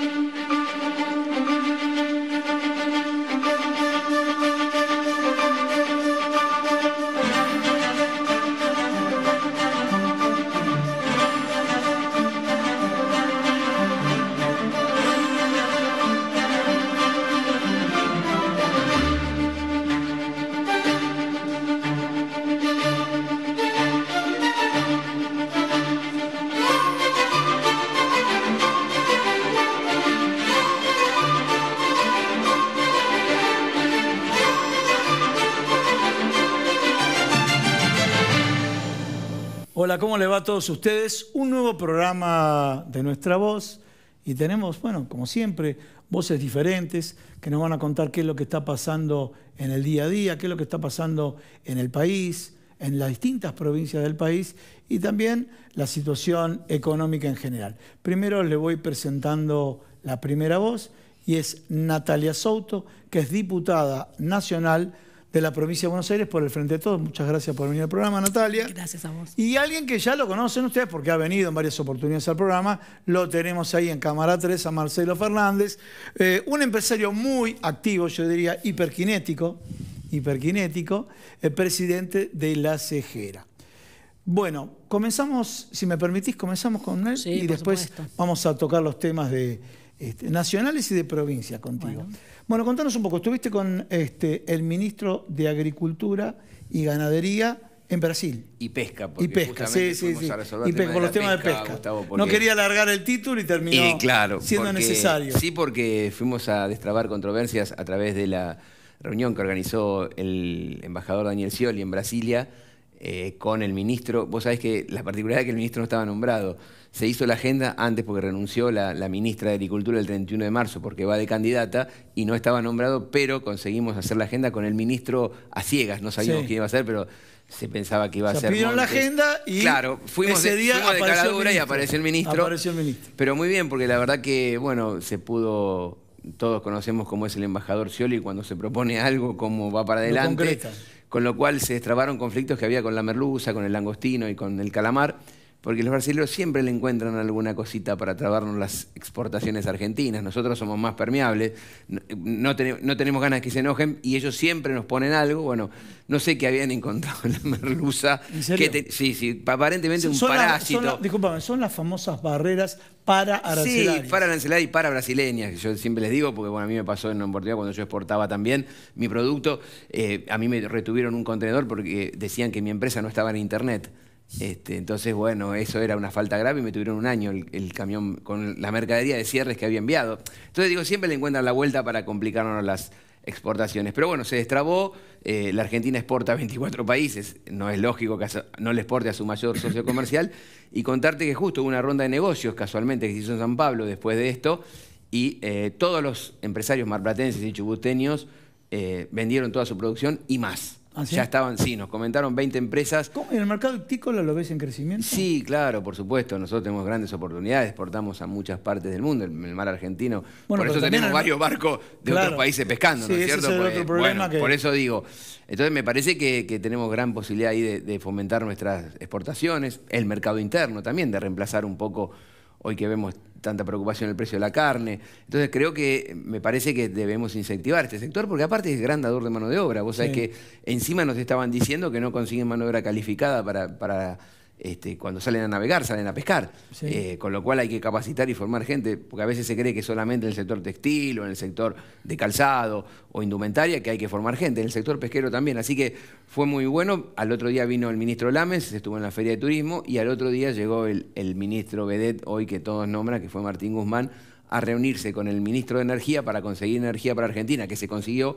thank you ¿Cómo le va a todos ustedes? Un nuevo programa de Nuestra Voz y tenemos, bueno, como siempre, voces diferentes que nos van a contar qué es lo que está pasando en el día a día, qué es lo que está pasando en el país, en las distintas provincias del país y también la situación económica en general. Primero le voy presentando la primera voz y es Natalia Souto, que es diputada nacional de la provincia de Buenos Aires por el Frente de Todos. Muchas gracias por venir al programa, Natalia. Gracias a vos. Y alguien que ya lo conocen ustedes porque ha venido en varias oportunidades al programa, lo tenemos ahí en Cámara 3, a Marcelo Fernández, eh, un empresario muy activo, yo diría hiperkinético, hiperkinético, el eh, presidente de la Cejera. Bueno, comenzamos, si me permitís, comenzamos con él y después vamos a tocar los temas de, este, nacionales y de provincia contigo. Bueno. contanos un poco, estuviste con este, el ministro de Agricultura y Ganadería en Brasil. Y pesca, y pesca, sí, sí, sí. Y los temas de pesca. No quería alargar el título y terminó siendo necesario. Sí, porque fuimos a destrabar controversias a través de la reunión que organizó el embajador Daniel Scioli en Brasilia eh, con el ministro. Vos sabés que la particularidad es que el ministro no estaba nombrado. Se hizo la agenda antes porque renunció la, ministra de Agricultura el 31 de marzo porque va de candidata y no estaba nombrado, pero conseguimos hacer la agenda con el ministro a ciegas. No sabíamos qué iba a ser, pero se pensaba que iba a ser. Pidieron la agenda y. Claro, fuimos, ese día de caladura y apareció el ministro. Pero muy bien, porque la verdad que, bueno, se pudo. Todos conocemos cómo es el embajador Scioli cuando se propone algo, cómo va para adelante con lo cual se destrabaron conflictos que había con la merluza, con el langostino y con el calamar porque los brasileños siempre le encuentran alguna cosita para trabarnos las exportaciones argentinas. Nosotros somos más permeables, no, tenemos ganas que se enojen y ellos siempre nos ponen algo. Bueno, no sé qué habían encontrado en la merluza. sí, sí, aparentemente un parásito. son, son las famosas barreras para arancelarias. Sí, para arancelarias y para brasileñas, yo siempre les digo, porque bueno, a mí me pasó en Portugal cuando yo exportaba también mi producto, eh, a mí me retuvieron un contenedor porque decían que mi empresa no estaba en internet. Este, entonces, bueno, eso era una falta grave y me tuvieron un año el, camión con la mercadería de cierres que había enviado. Entonces, digo, siempre le encuentran la vuelta para complicarnos las exportaciones. Pero bueno, se destrabó, eh, la Argentina exporta a 24 países, no es lógico que no le exporte a su mayor socio comercial. Y contarte que justo hubo una ronda de negocios, casualmente, que se hizo en San Pablo después de esto, y eh, todos los empresarios marplatenses y chubuteños eh, vendieron toda su producción y más. ¿Ah, ya estaban, sí, nos comentaron 20 empresas. ¿Cómo? ¿En el mercado hortícola lo ves en crecimiento? Sí, claro, por supuesto. Nosotros tenemos grandes oportunidades, exportamos a muchas partes del mundo, el, el mar argentino. por eso tenemos varios barcos de otros países pescando, ¿no es cierto? Por eso digo. Entonces me parece que, tenemos gran posibilidad ahí de fomentar nuestras exportaciones, el mercado interno también, de reemplazar un poco hoy que vemos tanta preocupación en el precio de la carne. Entonces creo que me parece que debemos incentivar este sector, porque aparte es gran dador de mano de obra. Vos sabés que encima nos estaban diciendo que no consiguen mano de obra calificada para este, cuando salen a navegar, salen a pescar. Eh, con lo cual hay que capacitar y formar gente, porque a veces se cree que solamente en el sector textil o en el sector de calzado o indumentaria que hay que formar gente, en el sector pesquero también. Así que fue muy bueno. Al otro día vino el ministro Lames, estuvo en la Feria de Turismo, y al otro día llegó el, el ministro Vedet, hoy que todos nombran, que fue Martín Guzmán, a reunirse con el ministro de Energía para conseguir energía para Argentina, que se consiguió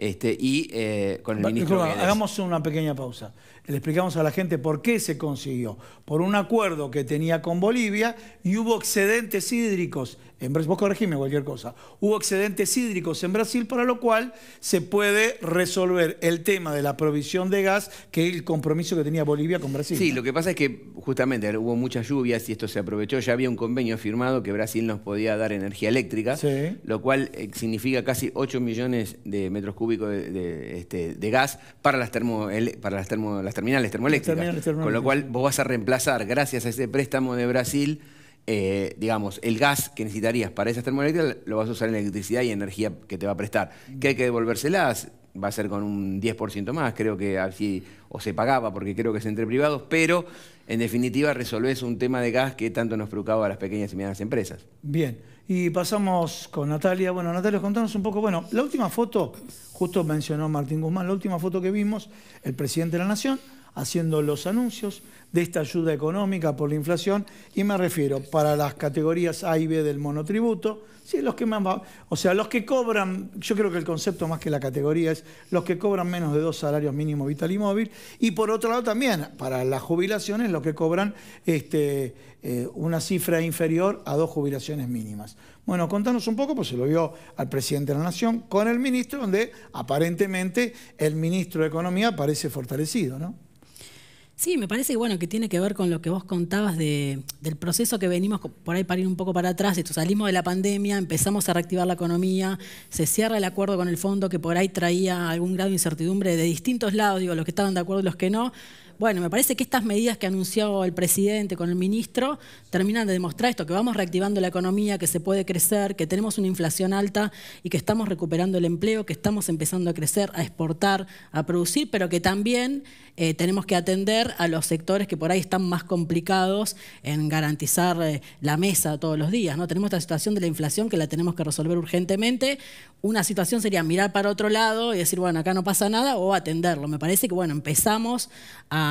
este, y eh, con el ministro. hagamos una pequeña pausa. Le explicamos a la gente por qué se consiguió. Por un acuerdo que tenía con Bolivia y hubo excedentes hídricos. En, vos corregime cualquier cosa. Hubo excedentes hídricos en Brasil, para lo cual se puede resolver el tema de la provisión de gas, que es el compromiso que tenía Bolivia con Brasil. Sí, lo que pasa es que justamente hubo muchas lluvias y esto se aprovechó. Ya había un convenio firmado que Brasil nos podía dar energía eléctrica, lo cual eh, significa casi 8 millones de metros cúbicos este, de, gas para, las, termo, para las, las terminales termoeléctricas. con lo cual vos vas a reemplazar, gracias a ese préstamo de Brasil, eh, digamos, el gas que necesitarías para esas termoeléctricas lo vas a usar en electricidad y energía que te va a prestar. Que hay que devolvérselas, va a ser con un 10% más, creo que así, o se pagaba porque creo que es entre privados, pero en definitiva resolvés un tema de gas que tanto nos preocupaba a las pequeñas y medianas empresas. Bien, y pasamos con Natalia. Bueno, Natalia, contanos un poco. Bueno, la última foto, justo mencionó Martín Guzmán, la última foto que vimos, el presidente de la Nación haciendo los anuncios de esta ayuda económica por la inflación y me refiero para las categorías A y B del monotributo, sí, los que o sea, los que cobran, yo creo que el concepto más que la categoría es los que cobran menos de dos salarios mínimos vital y móvil y por otro lado también para las jubilaciones los que cobran este, eh, una cifra inferior a dos jubilaciones mínimas. Bueno, contanos un poco, pues se lo vio al presidente de la Nación con el ministro, donde aparentemente el ministro de Economía parece fortalecido, ¿no? Sí, me parece que bueno, que tiene que ver con lo que vos contabas del proceso que venimos por ahí para ir un poco para atrás. Esto, salimos de la pandemia, empezamos a reactivar la economía, se cierra el acuerdo con el fondo que por ahí traía algún grado de incertidumbre de distintos lados, digo, los que estaban de acuerdo y los que no. Bueno, me parece que estas medidas que anunciado el presidente con el ministro terminan de demostrar esto, que vamos reactivando la economía, que se puede crecer, que tenemos una inflación alta y que estamos recuperando el empleo, que estamos empezando a crecer, a exportar, a producir, pero que también eh, tenemos que atender a los sectores que por ahí están más complicados en garantizar eh, la mesa todos los días. ¿no? Tenemos esta situación de la inflación que la tenemos que resolver urgentemente. Una situación sería mirar para otro lado y decir, bueno, acá no pasa nada, o atenderlo. Me parece que, bueno, empezamos a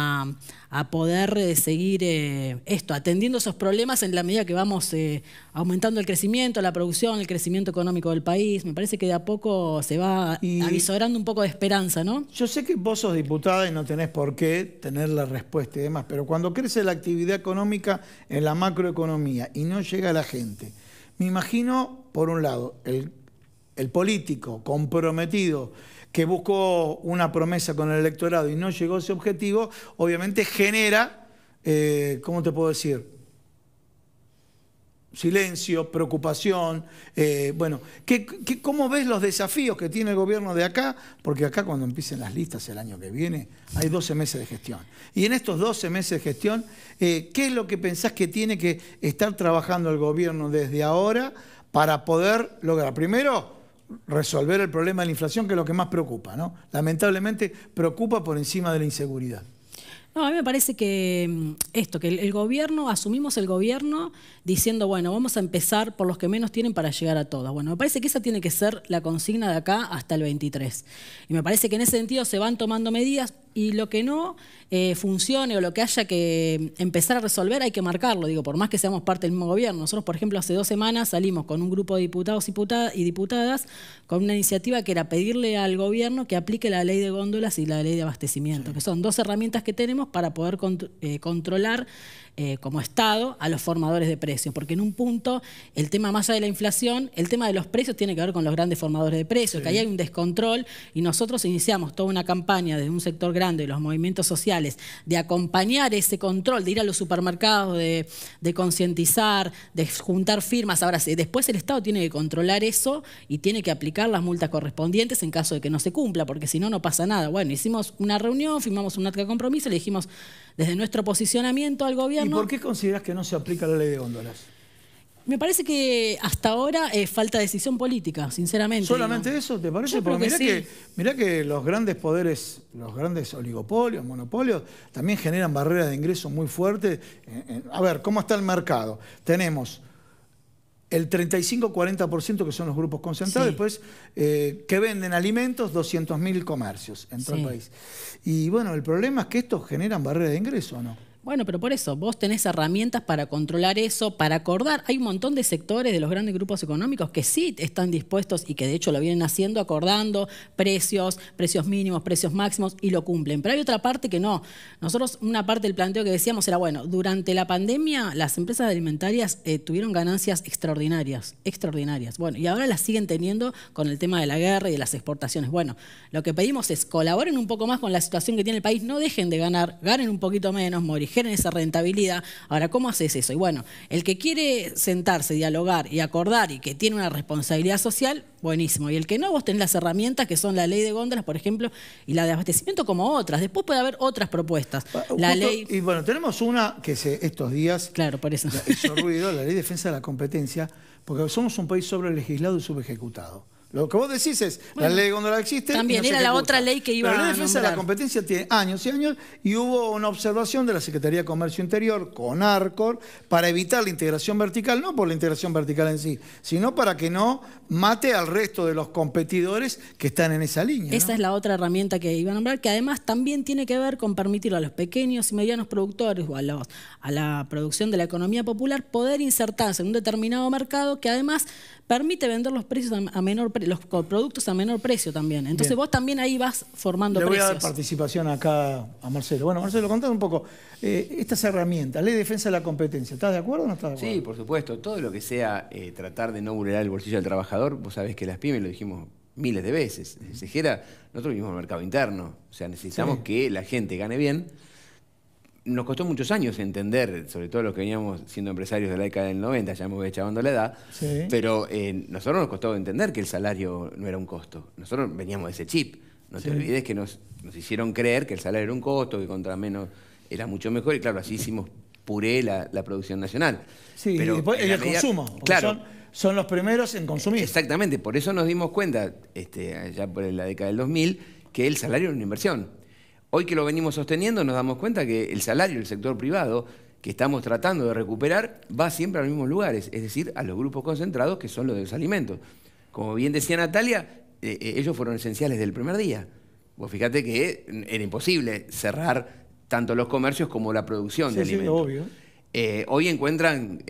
a, poder eh, seguir eh, esto, atendiendo esos problemas en la medida que vamos eh, aumentando el crecimiento, la producción, el crecimiento económico del país. Me parece que de a poco se va avisorando un poco de esperanza, ¿no? Yo sé que vos sos diputada y no tenés por qué tener la respuesta y demás, pero cuando crece la actividad económica en la macroeconomía y no llega a la gente, me imagino, por un lado, el el político comprometido que buscó una promesa con el electorado y no llegó a ese objetivo, obviamente genera, eh, ¿cómo te puedo decir? Silencio, preocupación. Eh, bueno, cómo ves los desafíos que tiene el gobierno de acá? Porque acá cuando empiecen las listas el año que viene, hay 12 meses de gestión. Y en estos 12 meses de gestión, eh, ¿qué es lo que pensás que tiene que estar trabajando el gobierno desde ahora para poder lograr? Primero, resolver el problema de la inflación, que es lo que más preocupa, ¿no? Lamentablemente preocupa por encima de la inseguridad. No, a mí me parece que mm, esto, que el, gobierno, asumimos el gobierno diciendo, bueno, vamos a empezar por los que menos tienen para llegar a todos. Bueno, me parece que esa tiene que ser la consigna de acá hasta el 23. Y me parece que en ese sentido se van tomando medidas y lo que no eh, funcione o lo que haya que mm, empezar a resolver hay que marcarlo, digo, por más que seamos parte del mismo gobierno. Nosotros, por ejemplo, hace dos semanas salimos con un grupo de diputados y diputadas con una iniciativa que era pedirle al gobierno que aplique la ley de góndolas y la ley de abastecimiento, que son dos herramientas que tenemos para poder eh, controlar eh, como Estado a los formadores de precios, porque en un punto el tema más allá de la inflación, el tema de los precios tiene que ver con los grandes formadores de precios, que ahí hay un descontrol y nosotros iniciamos toda una campaña desde un sector grande y los movimientos sociales de acompañar ese control, de ir a los supermercados, de, concientizar, de juntar firmas. Ahora, después el Estado tiene que controlar eso y tiene que aplicar las multas correspondientes en caso de que no se cumpla, porque si no, no pasa nada. Bueno, hicimos una reunión, firmamos un acta de compromiso, le dijimos desde nuestro posicionamiento al gobierno. ¿Y por qué consideras que no se aplica la ley de góndolas? Me parece que hasta ahora falta decisión política, sinceramente. ¿Solamente eso te parece? Porque que, mirá que los grandes poderes, los grandes oligopolios, monopolios, también generan barreras de ingreso muy fuertes. a ver, ¿cómo está el mercado? Tenemos el 35-40% que son los grupos concentrados, pues, eh, que venden alimentos, 200.000 comercios en todo el país. Y bueno, el problema es que estos generan barreras de ingreso, ¿no? Bueno, pero por eso, vos tenés herramientas para controlar eso, para acordar. Hay un montón de sectores de los grandes grupos económicos que sí están dispuestos y que de hecho lo vienen haciendo, acordando precios, precios mínimos, precios máximos y lo cumplen. Pero hay otra parte que no. Nosotros, una parte del planteo que decíamos era, bueno, durante la pandemia las empresas alimentarias eh, tuvieron ganancias extraordinarias, extraordinarias. Bueno, y ahora las siguen teniendo con el tema de la guerra y de las exportaciones. Bueno, lo que pedimos es colaboren un poco más con la situación que tiene el país, no dejen de ganar, ganen un poquito menos, morir generen esa rentabilidad. Ahora, ¿cómo haces eso? Y bueno, el que quiere sentarse, dialogar y acordar y que tiene una responsabilidad social, buenísimo. Y el que no, vos tenés las herramientas que son la ley de góndolas, por ejemplo, y la de abastecimiento como otras. Después puede haber otras propuestas. Ah, la ley... Y bueno, tenemos una que se, estos días claro, por eso. la ley de defensa de la competencia, porque somos un país sobre legislado y subejecutado. Lo que vos decís es, la ley cuando la existe. También era la otra ley que iba a. La defensa de la competencia tiene años y años y hubo una observación de la Secretaría de Comercio Interior con ARCOR para evitar la integración vertical, no por la integración vertical en sí, sino para que no mate al resto de los competidores que están en esa línea. Esa es la otra herramienta que iba a nombrar, que además también tiene que ver con permitir a los pequeños y medianos productores o a la producción de la economía popular poder insertarse en un determinado mercado que además permite vender los precios a menor precio los productos a menor precio también. Entonces vos también ahí vas formando Le voy a dar participación acá a Marcelo. Bueno, Marcelo, contad un poco. Eh, estas herramientas, ley de defensa de la competencia, ¿estás de acuerdo o no estás de acuerdo? Sí, por supuesto. Todo lo que sea eh, tratar de no vulnerar el bolsillo del trabajador, vos sabés que las pymes lo dijimos miles de veces. nosotros vivimos el mercado interno. O sea, necesitamos que la gente gane bien nos costó muchos años entender, sobre todo los que veníamos siendo empresarios de la década del 90, ya me voy la edad, pero eh, nosotros nos costó entender que el salario no era un costo. Nosotros veníamos de ese chip. No te olvides que nos, hicieron creer que el salario era un costo, que contra menos era mucho mejor, y claro, así hicimos puré la, producción nacional. Sí, pero y el consumo. Claro. Son, los primeros en consumir. Exactamente, por eso nos dimos cuenta, este, ya por la década del 2000, que el salario era una inversión. Hoy que lo venimos sosteniendo nos damos cuenta que el salario del sector privado que estamos tratando de recuperar va siempre a los mismos lugares, es decir, a los grupos concentrados que son los de los alimentos. Como bien decía Natalia, eh, eh, ellos fueron esenciales desde el primer día. Vos fíjate que era imposible cerrar tanto los comercios como la producción de alimentos. obvio. Eh, hoy encuentran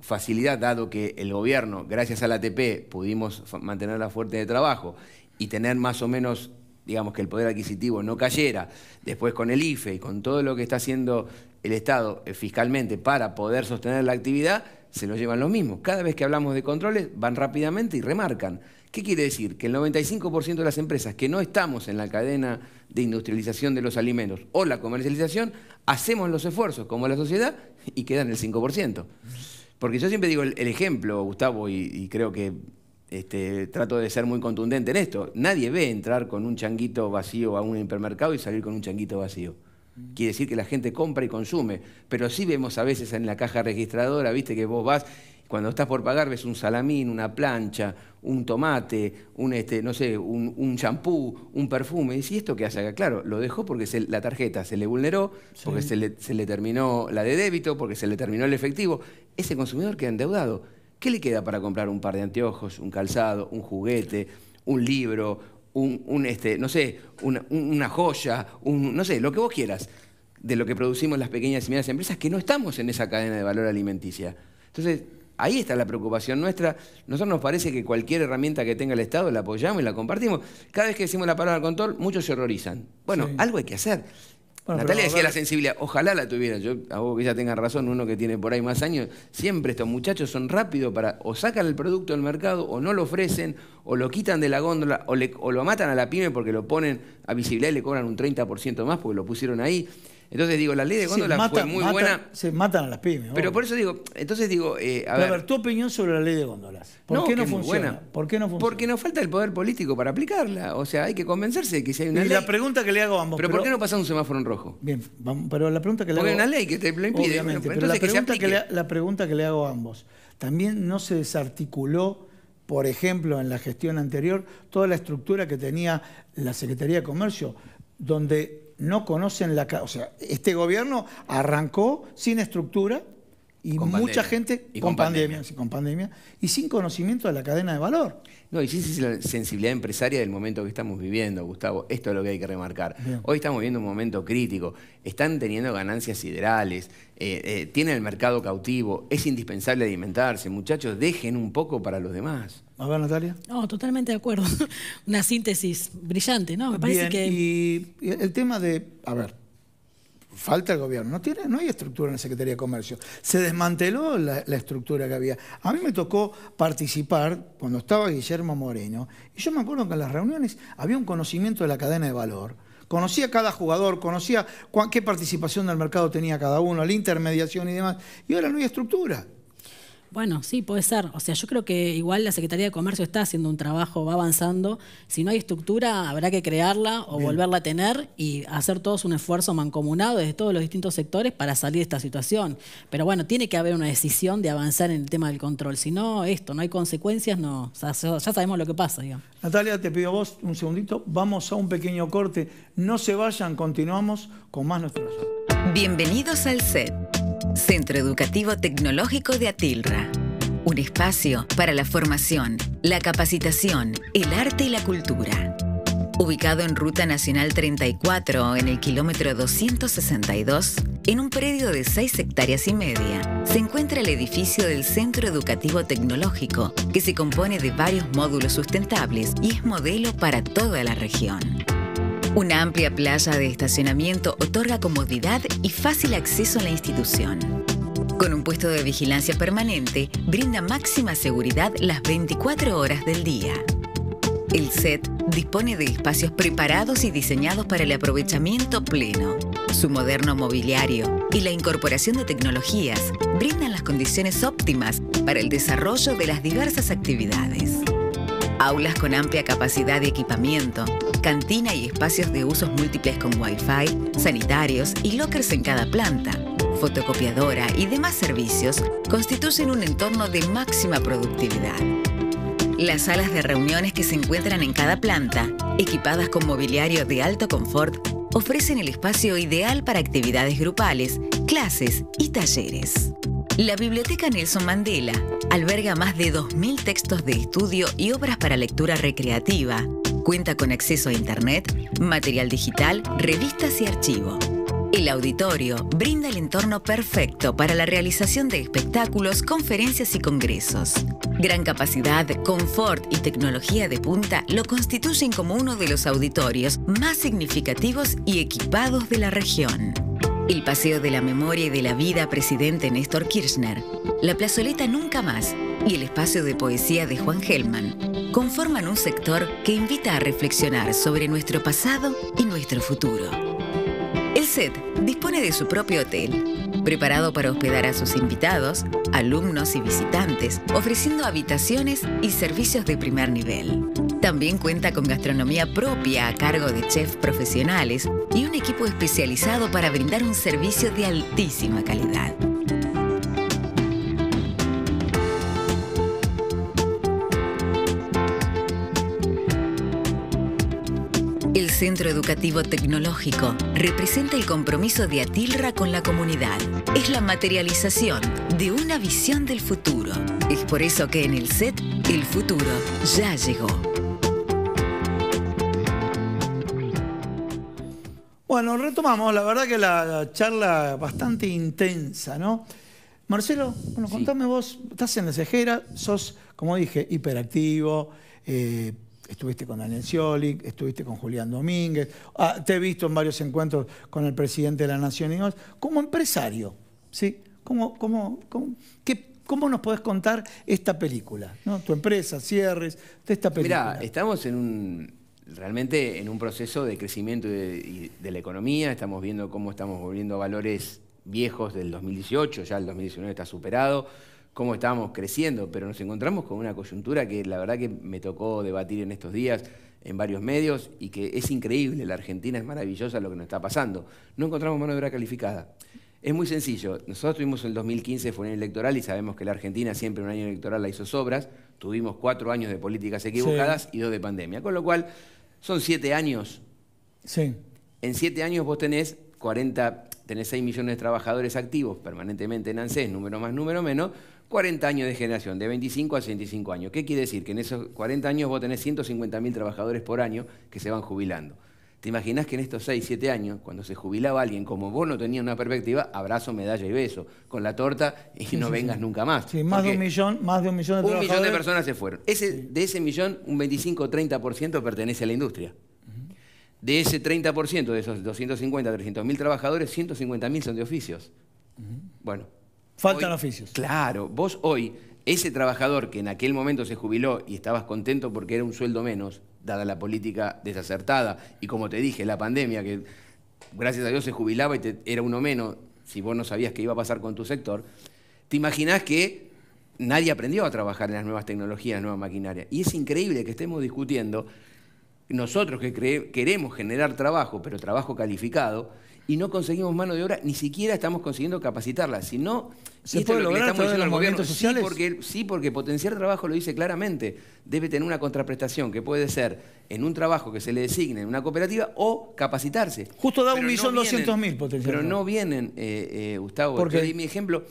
facilidad, dado que el gobierno, gracias a la ATP, pudimos mantener la fuerte de trabajo y tener más o menos digamos, que el poder adquisitivo no cayera, después con el IFE y con todo lo que está haciendo el Estado eh, fiscalmente para poder sostener la actividad, se lo llevan los mismos. Cada vez que hablamos de controles, van rápidamente y remarcan. ¿Qué quiere decir? Que el 95% de las empresas que no estamos en la cadena de industrialización de los alimentos o la comercialización, hacemos los esfuerzos como la sociedad y quedan el 5%. Porque yo siempre digo el, ejemplo, Gustavo, y creo que este, trato de ser muy contundente en esto. Nadie ve entrar con un changuito vacío a un hipermercado y salir con un changuito vacío. Quiere decir que la gente compra y consume. Pero sí vemos a veces en la caja registradora, viste que vos vas, cuando estás por pagar ves un salamín, una plancha, un tomate, un este, no sé, un champú, un, perfume. Y si esto que hace acá, claro, lo dejó porque la tarjeta se le vulneró, porque se le, se le terminó la de débito, porque se le terminó el efectivo. Ese consumidor queda endeudado ¿Qué le queda para comprar un par de anteojos, un calzado, un juguete, un libro, un, este, no sé, una, joya, un, no sé, lo que vos quieras de lo que producimos las pequeñas y medianas empresas que no estamos en esa cadena de valor alimenticia? Entonces, Ahí está la preocupación nuestra. Nosotros nos parece que cualquier herramienta que tenga el Estado la apoyamos y la compartimos. Cada vez que decimos la palabra control, muchos se horrorizan. Bueno, algo hay que hacer. Natalia decía la sensibilidad, ojalá la tuviera. Yo hago que ella tenga razón, uno que tiene por ahí más años, siempre estos muchachos son rápidos para o sacan el producto del mercado o no lo ofrecen o lo quitan de la góndola o, o lo matan a la pyme porque lo ponen a visibilidad y le cobran un 30% más porque lo pusieron ahí. Entonces digo, la ley de góndolas fue muy buena. Se matan a las pymes. Pero por eso digo, entonces digo, eh, a, ver, tu opinión sobre la ley de góndolas. ¿Por, qué no funciona? ¿Por qué no Porque nos falta el poder político para aplicarla. O sea, hay que convencerse de que si hay una y ley. la pregunta que le hago a ambos. ¿Pero, por qué no pasa un semáforo en rojo? Bien, pero la pregunta que le hago. Porque hay una ley que te lo impide. Obviamente, pero la pregunta que le hago a ambos. También no se desarticuló por ejemplo, en la gestión anterior, toda la estructura que tenía la Secretaría de Comercio, donde no conocen la... O sea, este gobierno arrancó sin estructura y con mucha gente con, pandemia, Sí, con pandemia y sin conocimiento de la cadena de valor. No, y es la sensibilidad empresaria del momento que estamos viviendo, Gustavo. Esto es lo que hay que remarcar. Hoy estamos viviendo un momento crítico. Están teniendo ganancias siderales, eh, eh tienen el mercado cautivo, es indispensable alimentarse. Muchachos, dejen un poco para los demás. A ver, Natalia. No, totalmente de acuerdo. Una síntesis brillante, ¿no? Me parece que. Y el tema de. A ver, falta el gobierno. No, tiene, no hay estructura en la Secretaría de Comercio. Se desmanteló la, estructura que había. A mí me tocó participar cuando estaba Guillermo Moreno. Y yo me acuerdo que en las reuniones había un conocimiento de la cadena de valor. Conocía cada jugador, conocía qué participación del mercado tenía cada uno, la intermediación y demás. Y ahora no hay estructura. Bueno, sí, puede ser. O sea, yo creo que igual la Secretaría de Comercio está haciendo un trabajo, va avanzando. Si no hay estructura, habrá que crearla o volverla a tener y hacer todos un esfuerzo mancomunado desde todos los distintos sectores para salir de esta situación. Pero bueno, tiene que haber una decisión de avanzar en el tema del control. Si no, esto, no hay consecuencias, no. ya sabemos lo que pasa, digamos. Natalia, te pido vos un segundito. Vamos a un pequeño corte. No se vayan, continuamos con más nuestros. Bienvenidos al set. Centro Educativo Tecnológico de Atilra. Un espacio para la formación, la capacitación, el arte y la cultura. Ubicado en Ruta Nacional 34, en el kilómetro 262, en un predio de 6 hectáreas y media, se encuentra el edificio del Centro Educativo Tecnológico, que se compone de varios módulos sustentables y es modelo para toda la región. Una amplia playa de estacionamiento otorga comodidad y fácil acceso a la institución. Con un puesto de vigilancia permanente, brinda máxima seguridad las 24 horas del día. El set dispone de espacios preparados y diseñados para el aprovechamiento pleno. Su moderno mobiliario y la incorporación de tecnologías brindan las condiciones óptimas para el desarrollo de las diversas actividades aulas con amplia capacidad de equipamiento, cantina y espacios de usos múltiples con Wi-Fi, sanitarios y lockers en cada planta, fotocopiadora y demás servicios constituyen un entorno de máxima productividad. Las salas de reuniones que se encuentran en cada planta, equipadas con mobiliario de alto confort, ofrecen el espacio ideal para actividades grupales, clases y talleres. La Biblioteca Nelson Mandela alberga más de 2.000 textos de estudio y obras para lectura recreativa. Cuenta con acceso a Internet, material digital, revistas y archivo. El auditorio brinda el entorno perfecto para la realización de espectáculos, conferencias y congresos. Gran capacidad, confort y tecnología de punta lo constituyen como uno de los auditorios más significativos y equipados de la región. El Paseo de la Memoria y de la Vida Presidente Néstor Kirchner, la plazoleta Nunca Más y el espacio de poesía de Juan Gelman conforman un sector que invita a reflexionar sobre nuestro pasado y nuestro futuro. El SET dispone de su propio hotel, preparado para hospedar a sus invitados, alumnos y visitantes, ofreciendo habitaciones y servicios de primer nivel. También cuenta con gastronomía propia a cargo de chefs profesionales y un equipo especializado para brindar un servicio de altísima calidad. El Centro Educativo Tecnológico representa el compromiso de Atilra con la comunidad. Es la materialización de una visión del futuro. Es por eso que en el set, el futuro ya llegó. retomamos, la verdad que la charla bastante intensa, ¿no? Marcelo, bueno, contame vos, estás en la cejera, sos, como dije, hiperactivo, eh, estuviste con Daniel Scioli, estuviste con Julián Domínguez, ah, te he visto en varios encuentros con el presidente de la Nación y demás. Como empresario, ¿sí? ¿Cómo, ¿Cómo nos podés contar esta película? ¿no? Tu empresa, cierres, esta película. Mirá, estamos en un realmente en un proceso de crecimiento de, la economía, estamos viendo cómo estamos volviendo a valores viejos del 2018, ya el 2019 está superado, cómo estábamos creciendo, pero nos encontramos con una coyuntura que la verdad que me tocó debatir en estos días en varios medios y que es increíble, la Argentina es maravillosa lo que nos está pasando. No encontramos mano de obra calificada. Es muy sencillo. Nosotros tuvimos el 2015 fue un año electoral y sabemos que la Argentina siempre en un año electoral la hizo sobras. Tuvimos cuatro años de políticas equivocadas y dos de pandemia. Con lo cual, son siete años. Sí. En siete años vos tenés 40, tenés 6 millones de trabajadores activos permanentemente en ANSES, número más, número menos, 40 años de generación, de 25 a 65 años. ¿Qué quiere decir? Que en esos 40 años vos tenés 150.000 trabajadores por año que se van jubilando. ¿Te imaginas que en estos 6, 7 años, cuando se jubilaba alguien como vos no tenía una perspectiva, abrazo, medalla y beso, con la torta y no vengas nunca más? Sí, más de un millón, más de un millón de Un millón de personas se fueron. de ese millón, un 25-30% pertenece a la industria. De ese 30%, de esos 250, 300 mil trabajadores, 150 mil son de oficios. Bueno. Faltan oficios. Claro, vos hoy ese trabajador que en aquel momento se jubiló y estabas contento porque era un sueldo menos, dada la política desacertada. Y como te dije, la pandemia, que gracias a Dios se jubilaba y era uno menos, si vos no sabías qué iba a pasar con tu sector, te imaginás que nadie aprendió a trabajar en las nuevas tecnologías, en las nuevas maquinarias. Y es increíble que estemos discutiendo, nosotros que queremos generar trabajo, pero trabajo calificado, y no conseguimos mano de obra, ni siquiera estamos consiguiendo capacitarla. Si no, ¿Se lo que estamos los movimientos sociales? Sí porque, sí, porque potenciar trabajo lo dice claramente. Debe tener una contraprestación que puede ser en un trabajo que se le designe en una cooperativa o capacitarse. Justo da 1.200.000 potencialmente. mil Pero no vienen, eh, eh, Gustavo, porque mi ejemplo.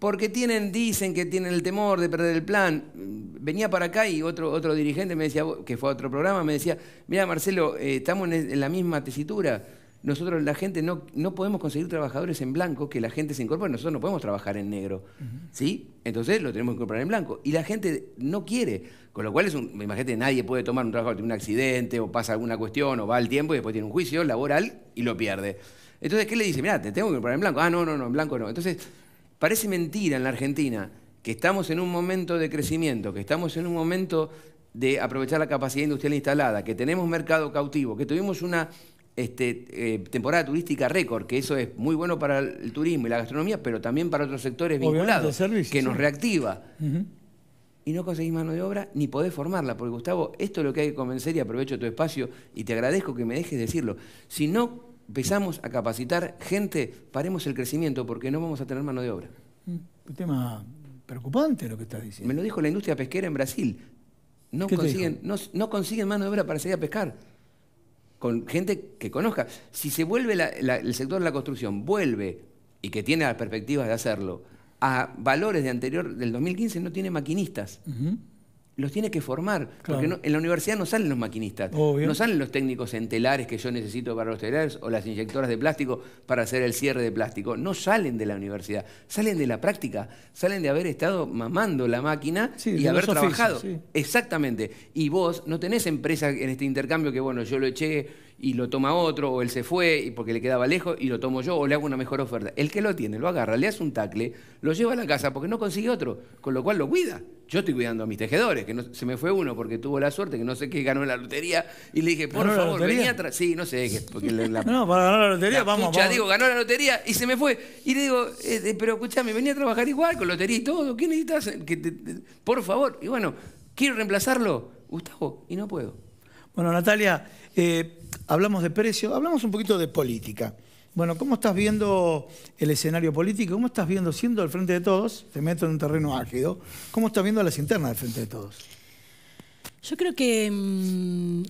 Porque tienen, dicen que tienen el temor de perder el plan. Mm, venía para acá y otro, otro dirigente me decía, que fue a otro programa, me decía, mira Marcelo, eh, estamos en la misma tesitura nosotros la gente no, no podemos conseguir trabajadores en blanco que la gente se incorpore. Nosotros no podemos trabajar en negro, ¿sí? Entonces lo tenemos que incorporar en blanco. Y la gente no quiere, con lo cual es un, imagínate, nadie puede tomar un trabajo, tiene un accidente o pasa alguna cuestión o va al tiempo y después tiene un juicio laboral y lo pierde. Entonces, ¿qué le dice? mira te tengo que incorporar en blanco. Ah, no, no, no, en blanco no. Entonces, parece mentira en la Argentina que estamos en un momento de crecimiento, que estamos en un momento de aprovechar la capacidad industrial instalada, que tenemos mercado cautivo, que tuvimos una este, eh, temporada turística récord, que eso es muy bueno para el turismo y la gastronomía, pero también para otros sectores vinculados, que nos reactiva. Y no conseguís mano de obra ni podés formarla, porque Gustavo, esto es lo que hay que convencer y aprovecho tu espacio y te agradezco que me dejes decirlo. Si no empezamos a capacitar gente, paremos el crecimiento porque no vamos a tener mano de obra. Mm, un tema preocupante lo que estás diciendo. Me lo dijo la industria pesquera en Brasil. No, consiguen, no, no consiguen mano de obra para salir a pescar con gente que conozca. Si se vuelve el sector de la construcción, vuelve, y que tiene las perspectivas de hacerlo, a valores de anterior del 2015, no tiene maquinistas los tiene que formar. Porque en la universidad no salen los maquinistas, no salen los técnicos en telares que yo necesito para los telares o las inyectoras de plástico para hacer el cierre de plástico. No salen de la universidad, salen de la práctica, salen de haber estado mamando la máquina y haber trabajado. Exactamente. Y vos no tenés empresa en este intercambio que, bueno, yo lo eché y lo toma otro, o él se fue porque le quedaba lejos y lo tomo yo, o le hago una mejor oferta. El que lo tiene, lo agarra, le hace un tacle, lo lleva a la casa porque no consigue otro, con lo cual lo cuida yo estoy cuidando a mis tejedores, que no, se me fue uno porque tuvo la suerte, que no sé qué ganó la lotería, y le dije, por favor, venía atrás. Sí, no sé, que, porque No, para ganar la lotería, vamos, vamos, Ya digo, ganó la lotería y se me fue. Y le digo, eh, eh, pero escúchame, venía a trabajar igual con lotería y todo. ¿Qué necesitas? Que por favor. Y bueno, quiero reemplazarlo, Gustavo, y no puedo. Bueno, Natalia, eh, hablamos de precio, hablamos un poquito de política. Bueno, ¿cómo estás viendo el escenario político? ¿Cómo estás viendo, siendo el Frente de Todos, te meto en un terreno ágido, ¿cómo estás viendo las internas del Frente de Todos? Yo creo que mm,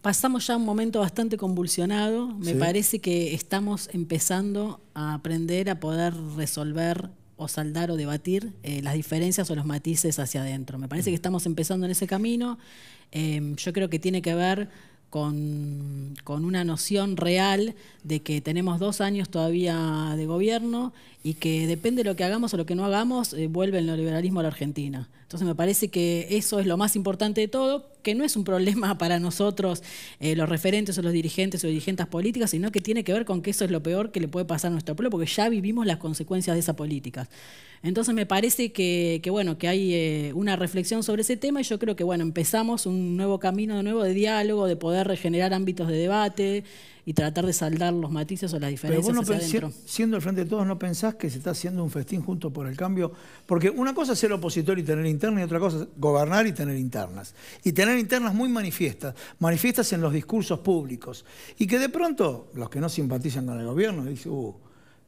pasamos ya un momento bastante convulsionado. Me parece que estamos empezando a aprender a poder resolver o saldar o debatir eh, las diferencias o los matices hacia adentro. Me parece mm. que estamos empezando en ese camino. Em, yo creo que tiene que ver con, una noción real de que tenemos dos años todavía de gobierno y que depende de lo que hagamos o lo que no hagamos, eh, vuelve el neoliberalismo a la Argentina. Entonces me parece que eso es lo más importante de todo, que no es un problema para nosotros, eh, los referentes o los dirigentes o dirigentes políticas, sino que tiene que ver con que eso es lo peor que le puede pasar a nuestro pueblo, porque ya vivimos las consecuencias de esa políticas. Entonces me parece que, bueno, que hay eh, una reflexión sobre ese tema y yo creo que bueno, empezamos un nuevo camino de nuevo de diálogo, de poder regenerar ámbitos de debate, y tratar de saldar los matices o las diferencias. Pero siendo el frente de todos, ¿no pensás que se está haciendo un festín junto por el cambio? Porque una cosa es ser opositor y tener internas y otra cosa es gobernar y tener internas. Y tener internas muy manifiestas, manifiestas en los discursos públicos. Y que de pronto los que no simpatizan con el gobierno dicen, uh,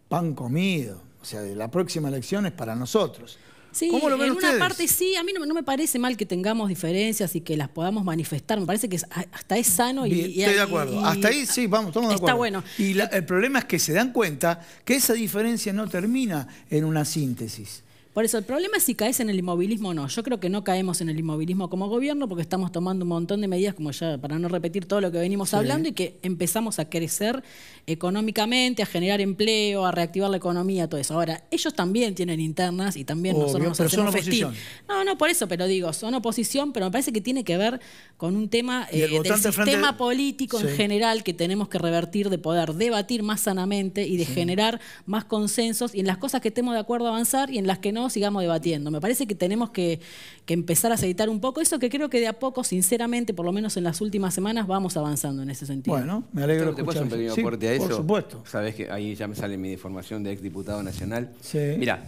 pan comido. O sea, la próxima elección es para nosotros. Sí, en una parte sí, a mí no, me parece mal que tengamos diferencias y que las podamos manifestar, me parece que hasta es sano y... estoy de acuerdo, hasta ahí sí, vamos, estamos de acuerdo. Y el problema es que se dan cuenta que esa diferencia no termina en una síntesis. Por eso, el problema es si caes en el inmovilismo o no. Yo creo que no caemos en el inmovilismo como gobierno porque estamos tomando un montón de medidas, como ya para no repetir todo lo que venimos hablando, y que empezamos a crecer económicamente, a generar empleo, a reactivar la economía, todo eso. Ahora, ellos también tienen internas y también nosotros nos pero son oposición. No, no, por eso, pero digo, son oposición, pero me parece que tiene que ver con un tema eh, del sistema político en general que tenemos que revertir de poder debatir más sanamente y de generar más consensos y en las cosas que estemos de acuerdo avanzar y en las que no sigamos debatiendo. Me parece que tenemos que, empezar a aceitar un poco eso que creo que de a poco, sinceramente, por lo menos en las últimas semanas, vamos avanzando en ese sentido. Bueno, me alegro. de te un aporte a eso? Por supuesto. Sabes que ahí ya me sale mi deformación de exdiputado nacional. Sí. Mira,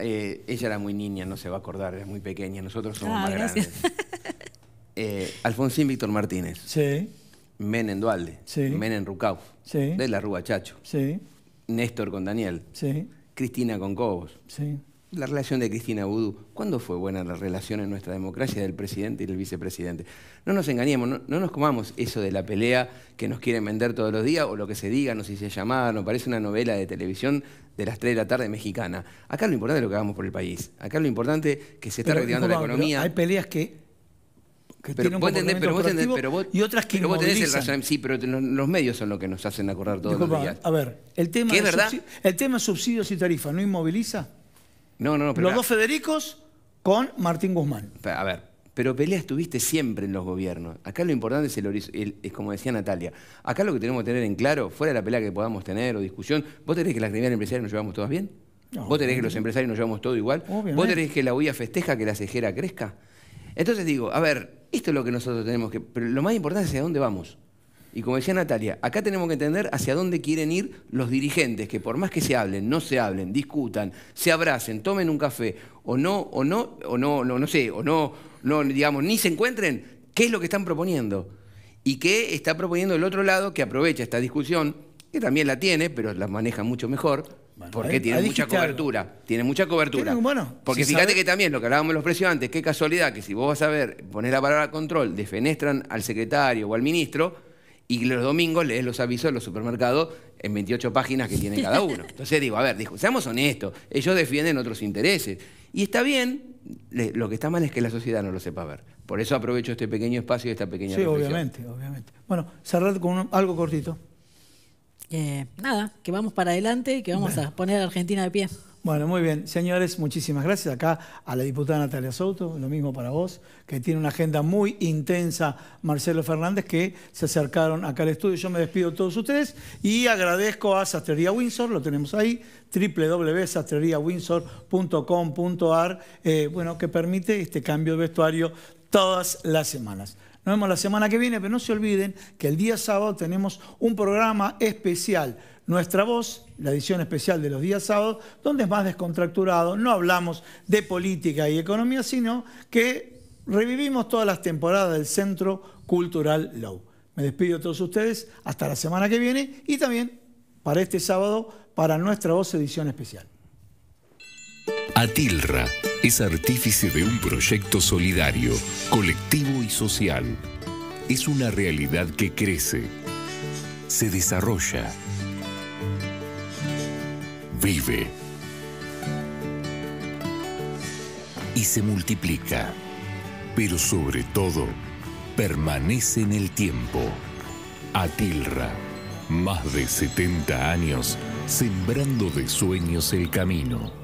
eh, ella era muy niña, no se va a acordar, era muy pequeña, nosotros somos ah, más grandes. Eh, Alfonsín Víctor Martínez. Sí. Menem Dualde. Sí. Menem Rucau. Sí. De la Rúa Chacho. Sí. Néstor con Daniel. Sí. Cristina con Cobos. Sí. La relación de Cristina Budú, ¿cuándo fue buena la relación en nuestra democracia del presidente y del vicepresidente? No nos engañemos, no, nos comamos eso de la pelea que nos quieren vender todos los días o lo que se diga, no sé si se llamaba, no parece una novela de televisión de las 3 de la tarde mexicana. Acá lo importante es lo que hagamos por el país. Acá lo importante es que se está la economía. Hay peleas que pero vos, y otras que pero vos tenés el Sí, pero los medios son los que nos hacen acordar todos los días. A ver, el tema, el tema subsidios y tarifas no inmoviliza. No, no, los dos Federicos con Martín Guzmán. A ver, pero peleas tuviste siempre en los gobiernos. Acá lo importante es, como decía Natalia, acá lo que tenemos que tener en claro, fuera de la pelea que podamos tener o discusión, ¿vos tenés que las primeras empresarias nos llevamos todas bien? ¿Vos tenés que los empresarios nos llevamos todo igual? ¿Vos tenés que la UIA festeja que la cejera crezca? Entonces digo, a ver, esto es lo que nosotros tenemos que... Pero lo más importante es a dónde vamos. Y como decía Natalia, acá tenemos que entender hacia dónde quieren ir los dirigentes, que por más que se hablen, no se hablen, discutan, se abracen, tomen un café, o no, o no, o no, no, sé, o no, no, digamos, ni se encuentren, ¿qué es lo que están proponiendo? Y qué está proponiendo el otro lado que aprovecha esta discusión, que también la tiene, pero la maneja mucho mejor, porque tiene, mucha cobertura. Tiene mucha cobertura. porque fíjate que también lo que hablábamos de los precios antes, qué casualidad que si vos vas a ver, poner la palabra control, desfenestran al secretario o al ministro, y los domingos lees los avisos de los supermercados en 28 páginas que tiene cada uno. Entonces digo, a ver, seamos honestos, ellos defienden otros intereses. Y está bien, lo que está mal es que la sociedad no lo sepa ver. Por eso aprovecho este pequeño espacio y esta pequeña Sí, obviamente, obviamente. Bueno, cerrar con algo cortito. Eh, nada, que vamos para adelante y que vamos a poner a Argentina de pie. Bueno, muy bien. Señores, muchísimas gracias. Acá a la diputada Natalia Souto, lo mismo para vos, que tiene una agenda muy intensa, Marcelo Fernández, que se acercaron acá al estudio. Yo me despido de todos ustedes y agradezco a Sastrería Windsor, lo tenemos ahí, www.sastreriawindsor.com.ar, eh, bueno, que permite este cambio de vestuario todas las semanas. Nos vemos la semana que viene, pero no se olviden que el día sábado tenemos un programa especial. Nuestra voz, la edición especial de los días sábados, donde es más descontracturado, no hablamos de política y economía, sino que revivimos todas las temporadas del Centro Cultural Low. Me despido de todos ustedes, hasta la semana que viene y también para este sábado, para nuestra voz edición especial. Atilra es artífice de un proyecto solidario, colectivo y social. Es una realidad que crece, se desarrolla, vive y se multiplica, pero sobre todo permanece en el tiempo. Atilra, más de 70 años, sembrando de sueños el camino.